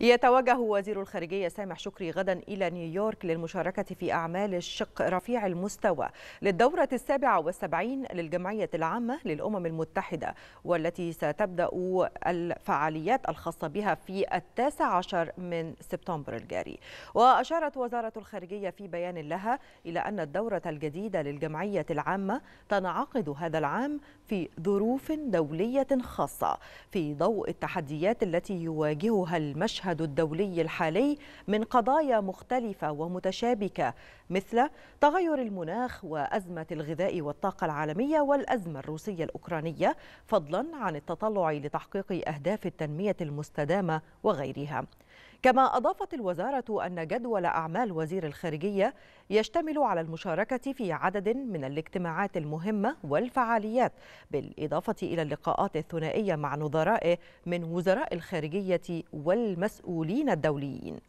يتوجه وزير الخارجية سامح شكري غدا إلى نيويورك للمشاركة في أعمال الشق رفيع المستوى للدورة السابعة والسبعين للجمعية العامة للأمم المتحدة والتي ستبدأ الفعاليات الخاصة بها في التاسع عشر من سبتمبر الجاري وأشارت وزارة الخارجية في بيان لها إلى أن الدورة الجديدة للجمعية العامة تنعقد هذا العام في ظروف دولية خاصة في ضوء التحديات التي يواجهها المشهد المشهد الدولي الحالي من قضايا مختلفة ومتشابكة مثل تغير المناخ وأزمة الغذاء والطاقة العالمية والأزمة الروسية الأوكرانية فضلا عن التطلع لتحقيق أهداف التنمية المستدامة وغيرها كما أضافت الوزارة أن جدول أعمال وزير الخارجية يشتمل على المشاركة في عدد من الاجتماعات المهمة والفعاليات بالإضافة إلى اللقاءات الثنائية مع نظرائه من وزراء الخارجية والمسؤولين الدوليين